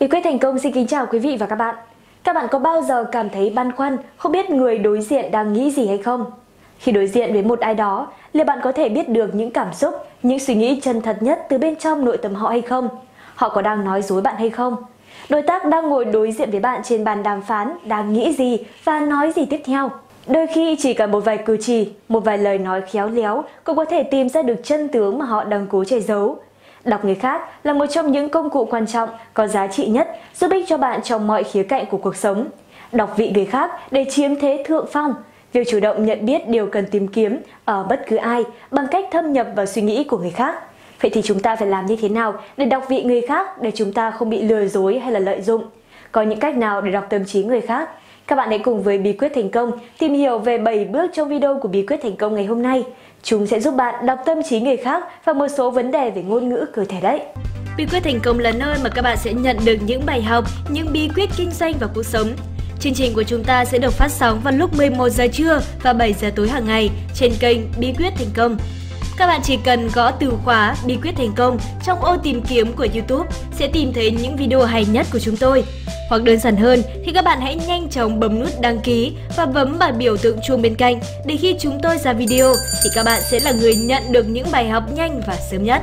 Bí quyết thành công xin kính chào quý vị và các bạn. Các bạn có bao giờ cảm thấy băn khoăn, không biết người đối diện đang nghĩ gì hay không? Khi đối diện với một ai đó, liệu bạn có thể biết được những cảm xúc, những suy nghĩ chân thật nhất từ bên trong nội tâm họ hay không? Họ có đang nói dối bạn hay không? Đối tác đang ngồi đối diện với bạn trên bàn đàm phán đang nghĩ gì và nói gì tiếp theo? Đôi khi chỉ cần một vài cử chỉ, một vài lời nói khéo léo cũng có thể tìm ra được chân tướng mà họ đang cố che giấu. Đọc người khác là một trong những công cụ quan trọng, có giá trị nhất, giúp ích cho bạn trong mọi khía cạnh của cuộc sống. Đọc vị người khác để chiếm thế thượng phong. Việc chủ động nhận biết điều cần tìm kiếm ở bất cứ ai bằng cách thâm nhập vào suy nghĩ của người khác. Vậy thì chúng ta phải làm như thế nào để đọc vị người khác để chúng ta không bị lừa dối hay là lợi dụng? Có những cách nào để đọc tâm trí người khác? Các bạn hãy cùng với Bí quyết thành công tìm hiểu về 7 bước trong video của Bí quyết thành công ngày hôm nay. Chúng sẽ giúp bạn đọc tâm trí người khác và một số vấn đề về ngôn ngữ cơ thể đấy. Bí quyết thành công là nơi mà các bạn sẽ nhận được những bài học, những bí quyết kinh doanh và cuộc sống. Chương trình của chúng ta sẽ được phát sóng vào lúc 11 giờ trưa và 7 giờ tối hàng ngày trên kênh Bí quyết thành công. Các bạn chỉ cần gõ từ khóa bí quyết thành công trong ô tìm kiếm của YouTube sẽ tìm thấy những video hay nhất của chúng tôi. Hoặc đơn giản hơn thì các bạn hãy nhanh chóng bấm nút đăng ký và bấm bài biểu tượng chuông bên cạnh để khi chúng tôi ra video thì các bạn sẽ là người nhận được những bài học nhanh và sớm nhất.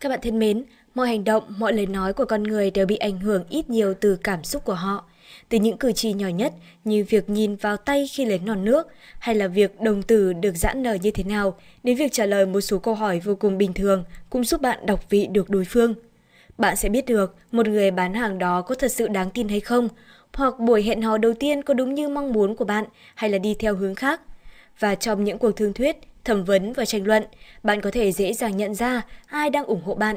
Các bạn thân mến, mọi hành động, mọi lời nói của con người đều bị ảnh hưởng ít nhiều từ cảm xúc của họ. Từ những cử chỉ nhỏ nhất như việc nhìn vào tay khi lấy non nước hay là việc đồng từ được giãn nở như thế nào đến việc trả lời một số câu hỏi vô cùng bình thường cũng giúp bạn đọc vị được đối phương. Bạn sẽ biết được một người bán hàng đó có thật sự đáng tin hay không, hoặc buổi hẹn hò đầu tiên có đúng như mong muốn của bạn hay là đi theo hướng khác. Và trong những cuộc thương thuyết, thẩm vấn và tranh luận, bạn có thể dễ dàng nhận ra ai đang ủng hộ bạn.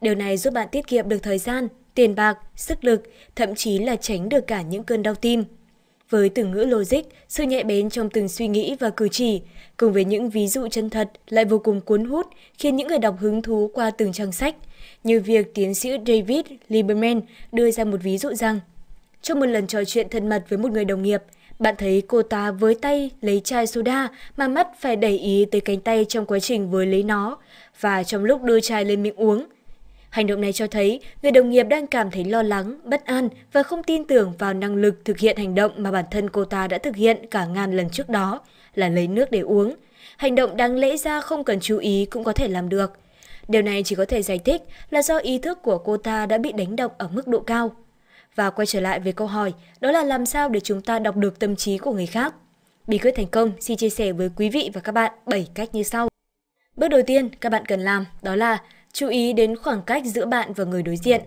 Điều này giúp bạn tiết kiệm được thời gian tiền bạc, sức lực, thậm chí là tránh được cả những cơn đau tim. Với từ ngữ logic, sự nhạy bén trong từng suy nghĩ và cử chỉ, cùng với những ví dụ chân thật lại vô cùng cuốn hút, khiến những người đọc hứng thú qua từng trang sách. Như việc tiến sĩ David Lieberman đưa ra một ví dụ rằng, trong một lần trò chuyện thân mật với một người đồng nghiệp, bạn thấy cô ta với tay lấy chai soda mà mắt phải để ý tới cánh tay trong quá trình với lấy nó, và trong lúc đưa chai lên miệng uống – Hành động này cho thấy người đồng nghiệp đang cảm thấy lo lắng, bất an và không tin tưởng vào năng lực thực hiện hành động mà bản thân cô ta đã thực hiện cả ngàn lần trước đó, là lấy nước để uống. Hành động đáng lẽ ra không cần chú ý cũng có thể làm được. Điều này chỉ có thể giải thích là do ý thức của cô ta đã bị đánh động ở mức độ cao. Và quay trở lại về câu hỏi, đó là làm sao để chúng ta đọc được tâm trí của người khác? Bí quyết thành công xin chia sẻ với quý vị và các bạn 7 cách như sau. Bước đầu tiên các bạn cần làm đó là chú ý đến khoảng cách giữa bạn và người đối diện.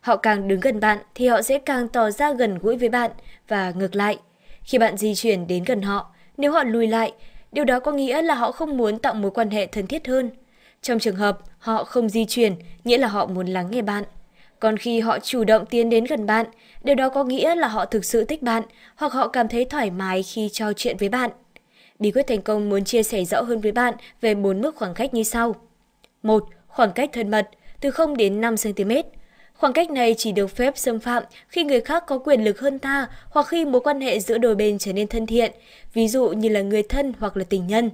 Họ càng đứng gần bạn thì họ sẽ càng tỏ ra gần gũi với bạn và ngược lại. Khi bạn di chuyển đến gần họ, nếu họ lùi lại, điều đó có nghĩa là họ không muốn tạo mối quan hệ thân thiết hơn. Trong trường hợp họ không di chuyển, nghĩa là họ muốn lắng nghe bạn. Còn khi họ chủ động tiến đến gần bạn, điều đó có nghĩa là họ thực sự thích bạn hoặc họ cảm thấy thoải mái khi trò chuyện với bạn. Bí quyết thành công muốn chia sẻ rõ hơn với bạn về bốn mức khoảng cách như sau. 1 khoảng cách thân mật từ 0 đến 5 cm. Khoảng cách này chỉ được phép xâm phạm khi người khác có quyền lực hơn ta hoặc khi mối quan hệ giữa đôi bên trở nên thân thiện, ví dụ như là người thân hoặc là tình nhân.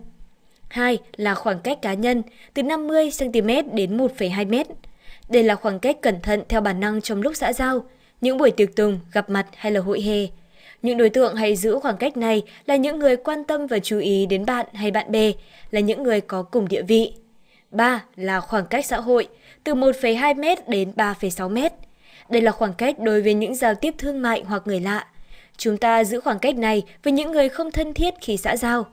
2 là khoảng cách cá nhân, từ 50 cm đến 1,2 m. Đây là khoảng cách cẩn thận theo bản năng trong lúc xã giao, những buổi tiệc tùng, gặp mặt hay là hội hè. Những đối tượng hay giữ khoảng cách này là những người quan tâm và chú ý đến bạn hay bạn bè, là những người có cùng địa vị. 3 là khoảng cách xã hội, từ 1,2m đến 3,6m. Đây là khoảng cách đối với những giao tiếp thương mại hoặc người lạ. Chúng ta giữ khoảng cách này với những người không thân thiết khi xã giao.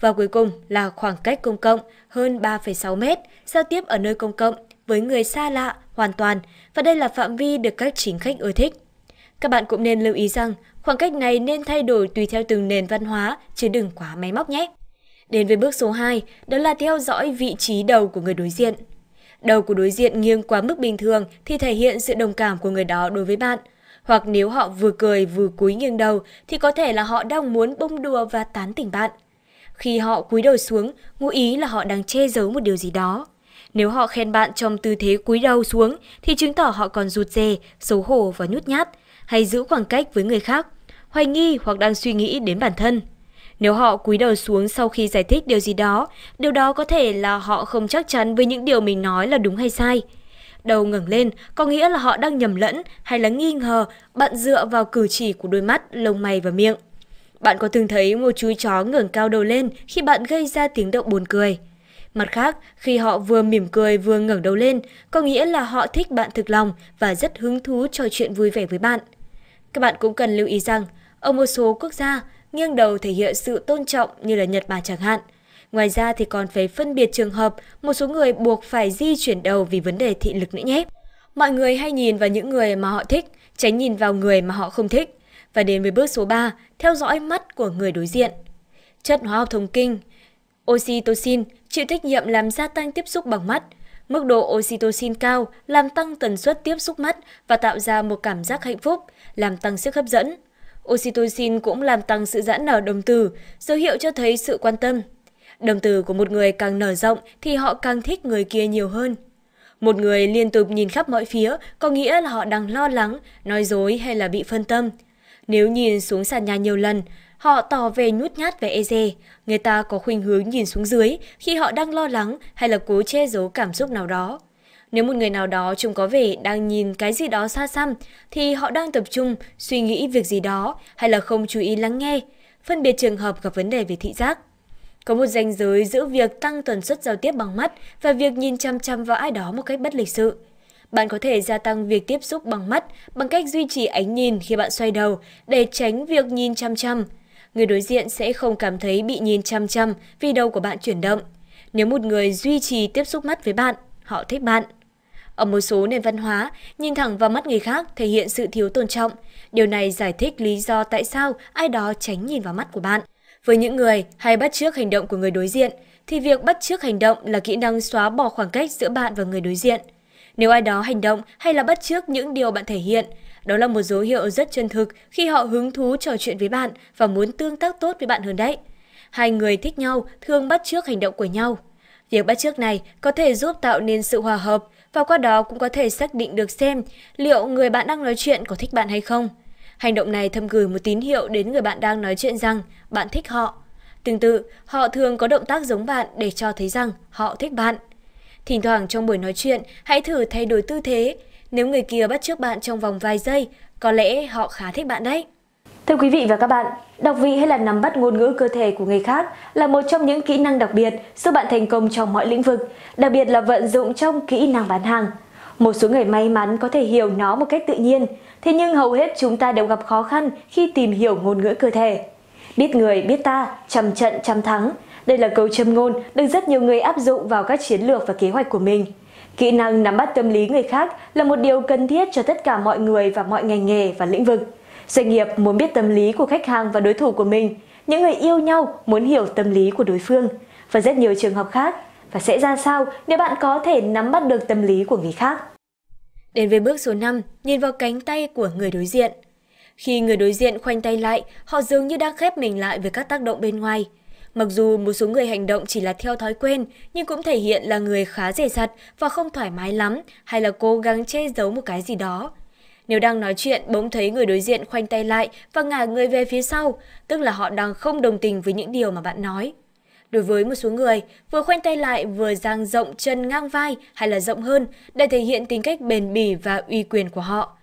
Và cuối cùng là khoảng cách công cộng hơn 3,6m, giao tiếp ở nơi công cộng với người xa lạ hoàn toàn và đây là phạm vi được các chính khách ưa thích. Các bạn cũng nên lưu ý rằng khoảng cách này nên thay đổi tùy theo từng nền văn hóa chứ đừng quá máy móc nhé. Đến với bước số 2, đó là theo dõi vị trí đầu của người đối diện. Đầu của đối diện nghiêng quá mức bình thường thì thể hiện sự đồng cảm của người đó đối với bạn. Hoặc nếu họ vừa cười vừa cúi nghiêng đầu thì có thể là họ đang muốn bông đùa và tán tỉnh bạn. Khi họ cúi đầu xuống, ngụ ý là họ đang che giấu một điều gì đó. Nếu họ khen bạn trong tư thế cúi đầu xuống thì chứng tỏ họ còn rụt rè, xấu hổ và nhút nhát, hay giữ khoảng cách với người khác, hoài nghi hoặc đang suy nghĩ đến bản thân. Nếu họ cúi đầu xuống sau khi giải thích điều gì đó, điều đó có thể là họ không chắc chắn với những điều mình nói là đúng hay sai. Đầu ngẩng lên có nghĩa là họ đang nhầm lẫn hay là nghi ngờ, bạn dựa vào cử chỉ của đôi mắt, lông mày và miệng. Bạn có từng thấy một chú chó ngẩng cao đầu lên khi bạn gây ra tiếng động buồn cười. Mặt khác, khi họ vừa mỉm cười vừa ngẩng đầu lên, có nghĩa là họ thích bạn thực lòng và rất hứng thú trò chuyện vui vẻ với bạn. Các bạn cũng cần lưu ý rằng, ở một số quốc gia, nghiêng đầu thể hiện sự tôn trọng như là Nhật Bản chẳng hạn. Ngoài ra thì còn phải phân biệt trường hợp, một số người buộc phải di chuyển đầu vì vấn đề thị lực nữa nhé. Mọi người hay nhìn vào những người mà họ thích, tránh nhìn vào người mà họ không thích. Và đến với bước số 3, theo dõi mắt của người đối diện. Chất hóa học thông kinh, oxytocin chịu trách nhiệm làm gia tăng tiếp xúc bằng mắt. Mức độ oxytocin cao làm tăng tần suất tiếp xúc mắt và tạo ra một cảm giác hạnh phúc, làm tăng sức hấp dẫn. Oxytocin cũng làm tăng sự giãn nở đồng tử, dấu hiệu cho thấy sự quan tâm. Đồng tử của một người càng nở rộng thì họ càng thích người kia nhiều hơn. Một người liên tục nhìn khắp mọi phía có nghĩa là họ đang lo lắng, nói dối hay là bị phân tâm. Nếu nhìn xuống sàn nhà nhiều lần, họ tỏ về nhút nhát và e dè. Người ta có khuynh hướng nhìn xuống dưới khi họ đang lo lắng hay là cố che giấu cảm xúc nào đó. Nếu một người nào đó trông có vẻ đang nhìn cái gì đó xa xăm, thì họ đang tập trung suy nghĩ việc gì đó hay là không chú ý lắng nghe, phân biệt trường hợp gặp vấn đề về thị giác. Có một ranh giới giữa việc tăng tần suất giao tiếp bằng mắt và việc nhìn chăm chăm vào ai đó một cách bất lịch sự. Bạn có thể gia tăng việc tiếp xúc bằng mắt bằng cách duy trì ánh nhìn khi bạn xoay đầu để tránh việc nhìn chăm chăm. Người đối diện sẽ không cảm thấy bị nhìn chăm chăm vì đầu của bạn chuyển động. Nếu một người duy trì tiếp xúc mắt với bạn, họ thích bạn. Ở một số nền văn hóa, nhìn thẳng vào mắt người khác thể hiện sự thiếu tôn trọng. Điều này giải thích lý do tại sao ai đó tránh nhìn vào mắt của bạn. Với những người hay bắt chước hành động của người đối diện, thì việc bắt chước hành động là kỹ năng xóa bỏ khoảng cách giữa bạn và người đối diện. Nếu ai đó hành động hay là bắt chước những điều bạn thể hiện, đó là một dấu hiệu rất chân thực khi họ hứng thú trò chuyện với bạn và muốn tương tác tốt với bạn hơn đấy. Hai người thích nhau thường bắt chước hành động của nhau. Việc bắt chước này có thể giúp tạo nên sự hòa hợp, và qua đó cũng có thể xác định được xem liệu người bạn đang nói chuyện có thích bạn hay không. Hành động này thâm gửi một tín hiệu đến người bạn đang nói chuyện rằng bạn thích họ. Tương tự, họ thường có động tác giống bạn để cho thấy rằng họ thích bạn. Thỉnh thoảng trong buổi nói chuyện, hãy thử thay đổi tư thế. Nếu người kia bắt trước bạn trong vòng vài giây, có lẽ họ khá thích bạn đấy. Thưa quý vị và các bạn, đọc vị hay là nắm bắt ngôn ngữ cơ thể của người khác là một trong những kỹ năng đặc biệt giúp bạn thành công trong mọi lĩnh vực, đặc biệt là vận dụng trong kỹ năng bán hàng. Một số người may mắn có thể hiểu nó một cách tự nhiên, thế nhưng hầu hết chúng ta đều gặp khó khăn khi tìm hiểu ngôn ngữ cơ thể. Biết người, biết ta, trăm trận, trăm thắng. Đây là câu châm ngôn được rất nhiều người áp dụng vào các chiến lược và kế hoạch của mình. Kỹ năng nắm bắt tâm lý người khác là một điều cần thiết cho tất cả mọi người và mọi ngành nghề và lĩnh vực. Doanh nghiệp muốn biết tâm lý của khách hàng và đối thủ của mình, những người yêu nhau muốn hiểu tâm lý của đối phương và rất nhiều trường hợp khác và sẽ ra sao nếu bạn có thể nắm bắt được tâm lý của người khác. Đến với bước số 5, nhìn vào cánh tay của người đối diện. Khi người đối diện khoanh tay lại, họ dường như đang khép mình lại với các tác động bên ngoài. Mặc dù một số người hành động chỉ là theo thói quen, nhưng cũng thể hiện là người khá dè dặt và không thoải mái lắm hay là cố gắng che giấu một cái gì đó. Nếu đang nói chuyện, bỗng thấy người đối diện khoanh tay lại và ngả người về phía sau, tức là họ đang không đồng tình với những điều mà bạn nói. Đối với một số người, vừa khoanh tay lại vừa dang rộng chân ngang vai hay là rộng hơn để thể hiện tính cách bền bỉ và uy quyền của họ.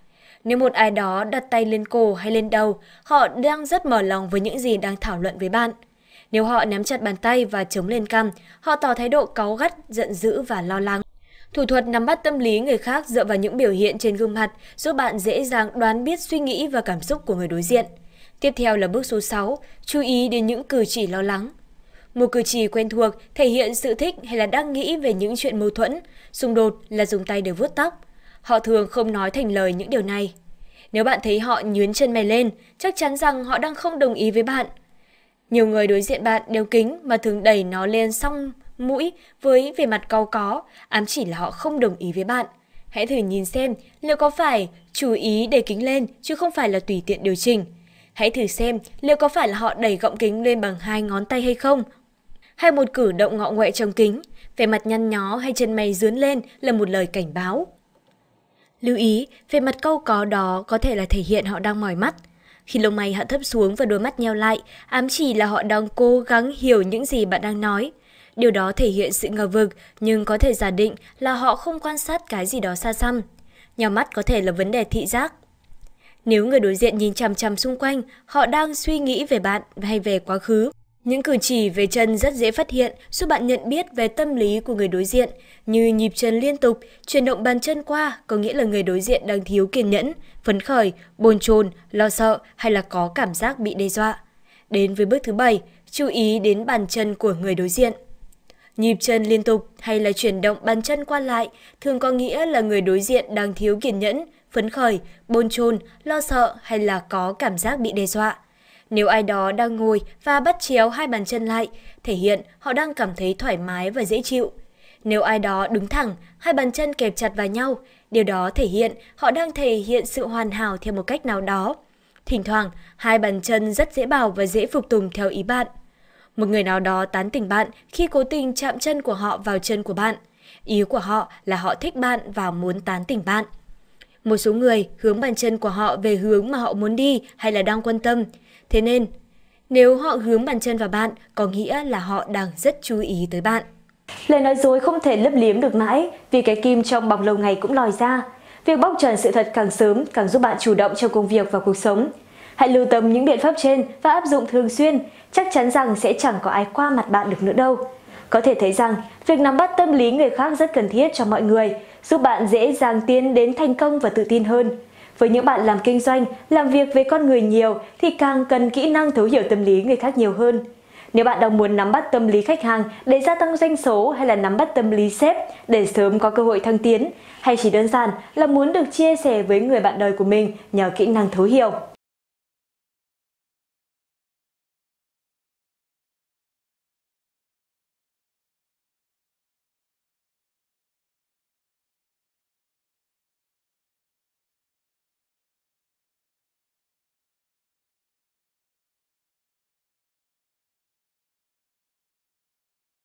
Nếu một ai đó đặt tay lên cổ hay lên đầu, họ đang rất mở lòng với những gì đang thảo luận với bạn. Nếu họ nắm chặt bàn tay và chống lên cằm, họ tỏ thái độ cáu gắt, giận dữ và lo lắng. Thủ thuật nắm bắt tâm lý người khác dựa vào những biểu hiện trên gương mặt giúp bạn dễ dàng đoán biết suy nghĩ và cảm xúc của người đối diện. Tiếp theo là bước số 6, chú ý đến những cử chỉ lo lắng. Một cử chỉ quen thuộc thể hiện sự thích hay là đang nghĩ về những chuyện mâu thuẫn, xung đột là dùng tay để vuốt tóc. Họ thường không nói thành lời những điều này. Nếu bạn thấy họ nhướng chân mày lên, chắc chắn rằng họ đang không đồng ý với bạn. Nhiều người đối diện bạn đeo kính mà thường đẩy nó lên xong mũi với về mặt cau có, ám chỉ là họ không đồng ý với bạn. Hãy thử nhìn xem liệu có phải chú ý để kính lên chứ không phải là tùy tiện điều chỉnh. Hãy thử xem liệu có phải là họ đẩy gọng kính lên bằng hai ngón tay hay không. Hay một cử động ngọ nguậy trong kính, về mặt nhăn nhó hay chân mày dướn lên là một lời cảnh báo. Lưu ý, về mặt câu có đó có thể là thể hiện họ đang mỏi mắt. Khi lông mày hạ thấp xuống và đôi mắt nheo lại, ám chỉ là họ đang cố gắng hiểu những gì bạn đang nói. Điều đó thể hiện sự ngờ vực, nhưng có thể giả định là họ không quan sát cái gì đó xa xăm. Nhà mắt có thể là vấn đề thị giác. Nếu người đối diện nhìn chằm chằm xung quanh, họ đang suy nghĩ về bạn hay về quá khứ. Những cử chỉ về chân rất dễ phát hiện giúp bạn nhận biết về tâm lý của người đối diện, như nhịp chân liên tục, chuyển động bàn chân qua có nghĩa là người đối diện đang thiếu kiên nhẫn, phấn khởi, bồn chồn, lo sợ hay là có cảm giác bị đe dọa. Đến với bước thứ bảy, chú ý đến bàn chân của người đối diện. Nhịp chân liên tục hay là chuyển động bàn chân qua lại thường có nghĩa là người đối diện đang thiếu kiên nhẫn, phấn khởi, bồn chồn, lo sợ hay là có cảm giác bị đe dọa. Nếu ai đó đang ngồi và bắt chéo hai bàn chân lại, thể hiện họ đang cảm thấy thoải mái và dễ chịu. Nếu ai đó đứng thẳng, hai bàn chân kẹp chặt vào nhau, điều đó thể hiện họ đang thể hiện sự hoàn hảo theo một cách nào đó. Thỉnh thoảng, hai bàn chân rất dễ bảo và dễ phục tùng theo ý bạn. Một người nào đó tán tỉnh bạn khi cố tình chạm chân của họ vào chân của bạn. Ý của họ là họ thích bạn và muốn tán tỉnh bạn. Một số người hướng bàn chân của họ về hướng mà họ muốn đi hay là đang quan tâm. Thế nên, nếu họ hướng bàn chân vào bạn, có nghĩa là họ đang rất chú ý tới bạn. Lời nói dối không thể lấp liếm được mãi vì cái kim trong bọc lâu ngày cũng lòi ra. Việc bóc trần sự thật càng sớm càng giúp bạn chủ động trong công việc và cuộc sống. Hãy lưu tâm những biện pháp trên và áp dụng thường xuyên, chắc chắn rằng sẽ chẳng có ai qua mặt bạn được nữa đâu. Có thể thấy rằng, việc nắm bắt tâm lý người khác rất cần thiết cho mọi người, giúp bạn dễ dàng tiến đến thành công và tự tin hơn. Với những bạn làm kinh doanh, làm việc với con người nhiều thì càng cần kỹ năng thấu hiểu tâm lý người khác nhiều hơn. Nếu bạn đang muốn nắm bắt tâm lý khách hàng để gia tăng doanh số hay là nắm bắt tâm lý sếp để sớm có cơ hội thăng tiến, hay chỉ đơn giản là muốn được chia sẻ với người bạn đời của mình nhờ kỹ năng thấu hiểu.